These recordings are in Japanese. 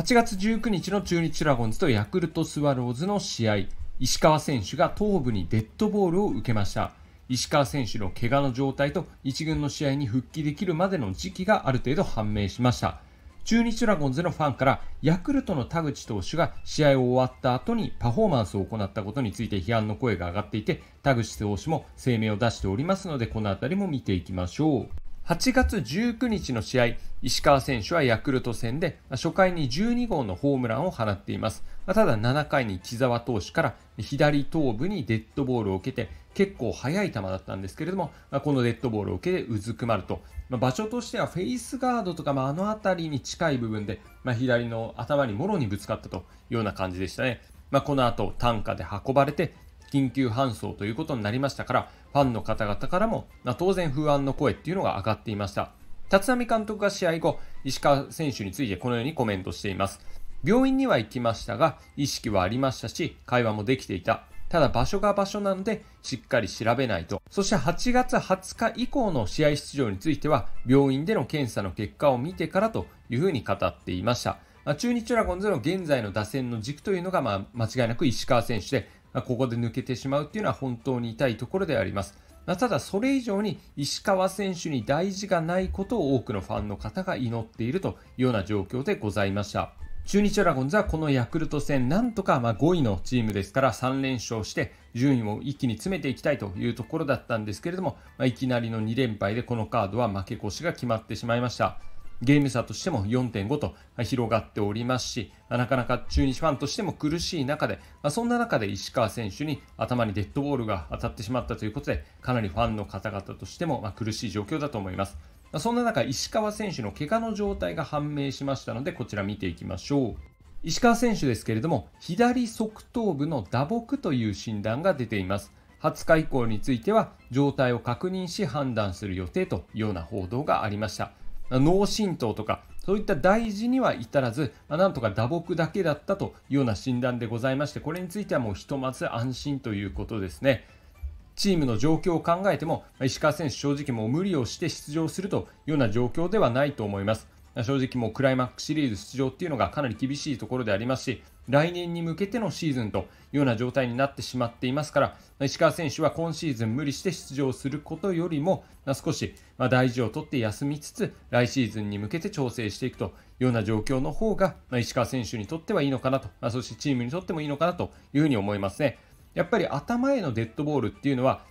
8月19日の中日ドラゴンズとヤクルトスワローズの試合、石川選手が頭部にデッドボールを受けました。石川選手の怪我の状態と1軍の試合に復帰できるまでの時期がある程度判明しました。中日ドラゴンズのファンからヤクルトの田口投手が試合を終わった後にパフォーマンスを行ったことについて批判の声が上がっていて田口投手も声明を出しておりますのでこの辺りも見ていきましょう。8月19日の試合、石川選手はヤクルト戦で初回に12号のホームランを放っています。ただ7回に木沢投手から左頭部にデッドボールを受けて結構速い球だったんですけれども、このデッドボールを受けてうずくまると。場所としてはフェイスガードとか、あの辺りに近い部分で、左の頭にもろにぶつかったというような感じでしたね。まあ、この後、単価で運ばれて、緊急搬送ということになりましたから、ファンの方々からも、まあ、当然不安の声っていうのが上がっていました。立浪監督が試合後、石川選手についてこのようにコメントしています。病院には行きましたが、意識はありましたし、会話もできていた。ただ場所が場所なので、しっかり調べないと。そして8月20日以降の試合出場については、病院での検査の結果を見てからというふうに語っていました。まあ、中日ドラゴンズの現在の打線の軸というのが、まあ、間違いなく石川選手で、ここで抜けてしまうっていうのは本当に痛いところであります。ただそれ以上に石川選手に大事がないことを多くのファンの方が祈っているというような状況でございました。中日ドラゴンズはこのヤクルト戦、なんとかま5位のチームですから3連勝して順位を一気に詰めていきたいというところだったんですけれども、まいきなりの2連敗でこのカードは負け越しが決まってしまいました。ゲーム差としても4.5と広がっておりますし、なかなか中日ファンとしても苦しい中で、そんな中で石川選手に頭にデッドボールが当たってしまったということで、かなりファンの方々としても苦しい状況だと思います。そんな中、石川選手の怪我の状態が判明しましたので、こちら見ていきましょう。石川選手ですけれども、左側頭部の打撲という診断が出ています。20日以降については、状態を確認し判断する予定というような報道がありました。脳震盪とかそういった大事には至らず、まあ、なんとか打撲だけだったというような診断でございましてこれについてはもうひとまず安心ということですね。チームの状況を考えても、石川選手、正直もう無理をして出場するというような状況ではないと思います。正直もうクライマックスシリーズ出場っていうのがかなり厳しいところでありますし、来年に向けてのシーズンというような状態になってしまっていますから石川選手は今シーズン無理して出場することよりも少し大事をとって休みつつ来シーズンに向けて調整していくというような状況の方が石川選手にとってはいいのかなとそしてチームにとってもいいのかなというふうに思いますね。やっぱり頭へのデッドボールっていうのは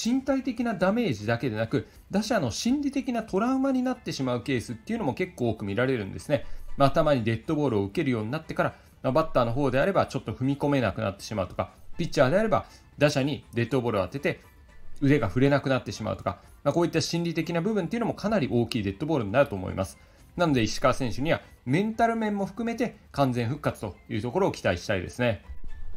身体的なダメージだけでなく打者の心理的なトラウマになってしまうケースっていうのも結構多く見られるんですね、まあ、頭にデッドボールを受けるようになってからバッターの方であればちょっと踏み込めなくなってしまうとか、ピッチャーであれば打者にデッドボールを当てて腕が触れなくなってしまうとか、まあ、こういった心理的な部分っていうのもかなり大きいデッドボールになると思います。なので石川選手にはメンタル面も含めて完全復活というところを期待したいですね。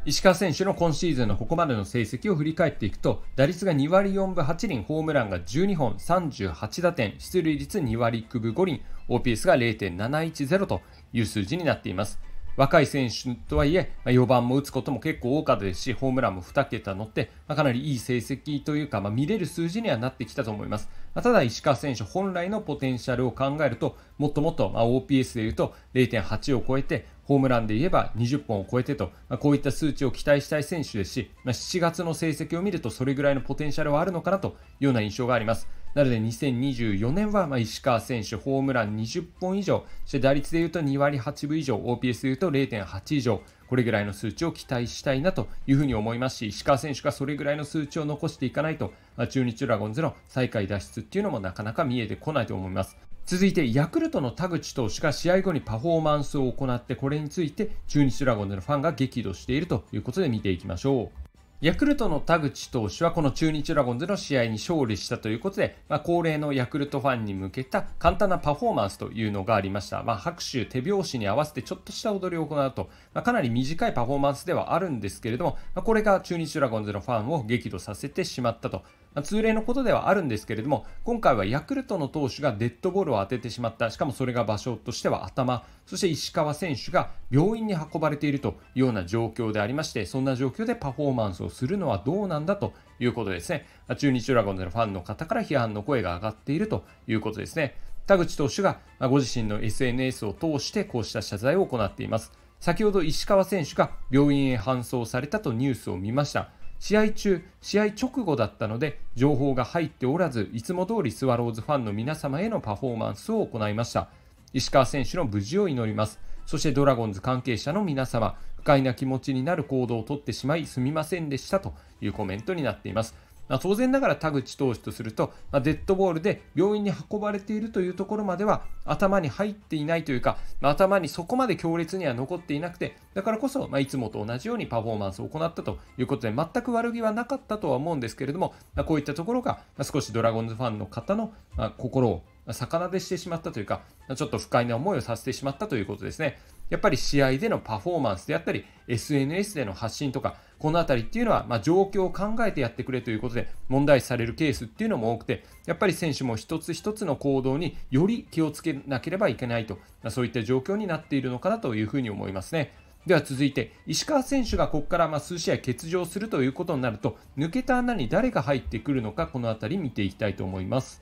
石川選手の今シーズンのここまでの成績を振り返っていくと、打率が2割4分8厘、ホームランが12本、38打点、出塁率2割9分5厘、OPS が0.710という数字になっています。若い選手とはいえ、まあ、4番も打つことも結構多かったですし、ホームランも2桁乗って、まあ、かなりいい成績というか、まあ、見れる数字にはなってきたと思います。まあ、ただ、石川選手本来のポテンシャルを考えると、もっともっと、まあ、OPS でいうと0.8を超えて、ホームランで言えば20本を超えてと、まあ、こういった数値を期待したい選手ですし、まあ、7月の成績を見るとそれぐらいのポテンシャルはあるのかなというような印象があります。なので2024年はま石川選手ホームラン20本以上、そして打率でいうと2割8分以上、OPS でいうと0.8以上、これぐらいの数値を期待したいなというふうに思いますし、石川選手がそれぐらいの数値を残していかないと、ま中日ドラゴンズの最下位脱出っていうのもなかなか見えてこないと思います。続いて、ヤクルトの田口投手が試合後にパフォーマンスを行って、これについて中日ドラゴンズのファンが激怒しているということで見ていきましょう。ヤクルトの田口投手はこの中日ドラゴンズの試合に勝利したということで、まあ、恒例のヤクルトファンに向けた簡単なパフォーマンスというのがありました。まあ、拍手、手拍子に合わせてちょっとした踊りを行うと、まあ、かなり短いパフォーマンスではあるんですけれども、まこれが中日ドラゴンズのファンを激怒させてしまったと。通例のことではあるんですけれども、今回はヤクルトの投手がデッドボールを当ててしまった、しかもそれが場所としては頭、そして石川選手が病院に運ばれているというような状況でありまして、そんな状況でパフォーマンスをするのはどうなんだということですね。中日ドラゴンズのファンの方から批判の声が上がっているということですね。田口投手がご自身の SNS を通してこうした謝罪を行っています。先ほど石川選手が病院へ搬送されたとニュースを見ました。試合中、試合直後だったので、情報が入っておらず、いつも通りスワローズファンの皆様へのパフォーマンスを行いました。石川選手の無事を祈ります。そしてドラゴンズ関係者の皆様、不快な気持ちになる行動をとってしまい、すみませんでしたというコメントになっています。まあ、当然ながら田口投手とすると、まあ、デッドボールで病院に運ばれているというところまでは頭に入っていないというか、まあ、頭にそこまで強烈には残っていなくて、だからこそ、まいつもと同じようにパフォーマンスを行ったということで、全く悪気はなかったとは思うんですけれども、まこういったところが、ま少しドラゴンズファンの方の、ま心を魚でしてしまったというか、ちょっと不快な思いをさせてしまったということですね。やっぱり試合でのパフォーマンスであったり、SNS での発信とか、このあたりっていうのは、まあ、状況を考えてやってくれということで、問題視されるケースっていうのも多くて、やっぱり選手も一つ一つの行動により気をつけなければいけないと、そういった状況になっているのかなというふうに思いますね。では続いて、石川選手がここからま数試合欠場するということになると、抜けた穴に誰が入ってくるのか、このあたり見ていきたいと思います。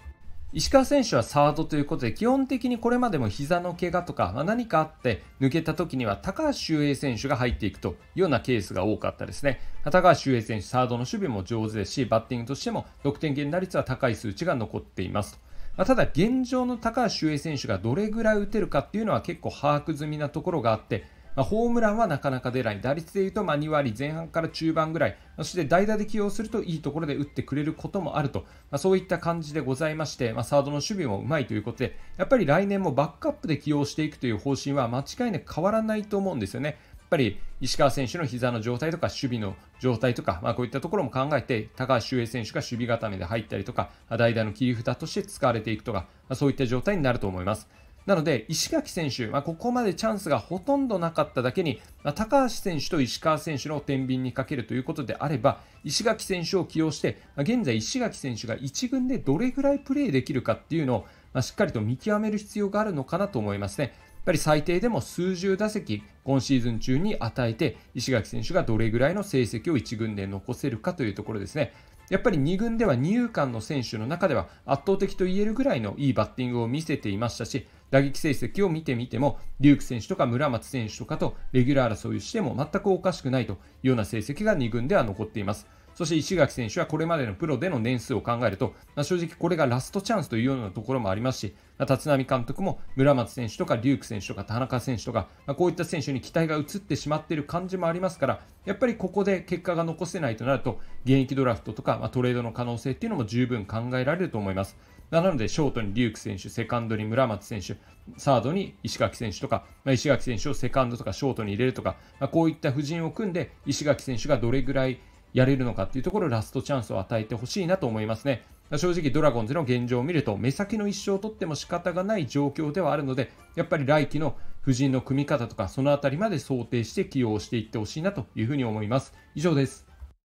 石川選手はサードということで、基本的にこれまでも膝の怪我とか、ま何かあって抜けた時には高橋周平選手が入っていくというようなケースが多かったですね。高橋周平選手、サードの守備も上手ですし、バッティングとしても得点圏打率は高い数値が残っていますと。まあ、ただ、現状の高橋周平選手がどれぐらい打てるかっていうのは結構把握済みなところがあって、まあ、ホームランはなかなか出ない、打率でいうとま2割前半から中盤ぐらい、そして代打で起用するといいところで打ってくれることもあると、まあ、そういった感じでございまして、まあ、サードの守備もうまいということで、やっぱり来年もバックアップで起用していくという方針は間違いなく変わらないと思うんですよね。やっぱり石川選手の膝の状態とか守備の状態とか、まあ、こういったところも考えて高橋周平選手が守備固めで入ったりとか代打の切り札として使われていくとか、まあ、そういった状態になると思います。なので、石垣選手、まあ、ここまでチャンスがほとんどなかっただけに、まあ、高橋選手と石川選手の天秤にかけるということであれば、石垣選手を起用して、まあ、現在、石垣選手が1軍でどれぐらいプレーできるかっていうのを、ましっかりと見極める必要があるのかなと思いますね。やっぱり最低でも数十打席、今シーズン中に与えて、石垣選手がどれぐらいの成績を1軍で残せるかというところですね。やっぱり2軍では二遊間の選手の中では圧倒的と言えるぐらいのいいバッティングを見せていましたし、打撃成績を見てみても、デューク選手とか村松選手とかとレギュラー争いしても全くおかしくないというような成績が2軍では残っています。そして石垣選手はこれまでのプロでの年数を考えると、まあ、正直これがラストチャンスというようなところもありますし、まあ、立浪監督も村松選手とかデューク選手とか田中選手とか、まあ、こういった選手に期待が移ってしまっている感じもありますから、やっぱりここで結果が残せないとなると、現役ドラフトとか、まトレードの可能性っていうのも十分考えられると思います。なので、ショートにリューク選手、セカンドに村松選手、サードに石垣選手とか、まあ、石垣選手をセカンドとかショートに入れるとか、まあ、こういった布陣を組んで、石垣選手がどれぐらいやれるのかっていうところ、ラストチャンスを与えてほしいなと思いますね。正直ドラゴンズの現状を見ると目先の1勝を取っても仕方がない状況ではあるのでやっぱり来季の布陣の組み方とかその辺りまで想定して起用していってほしいなというふうに思います以上です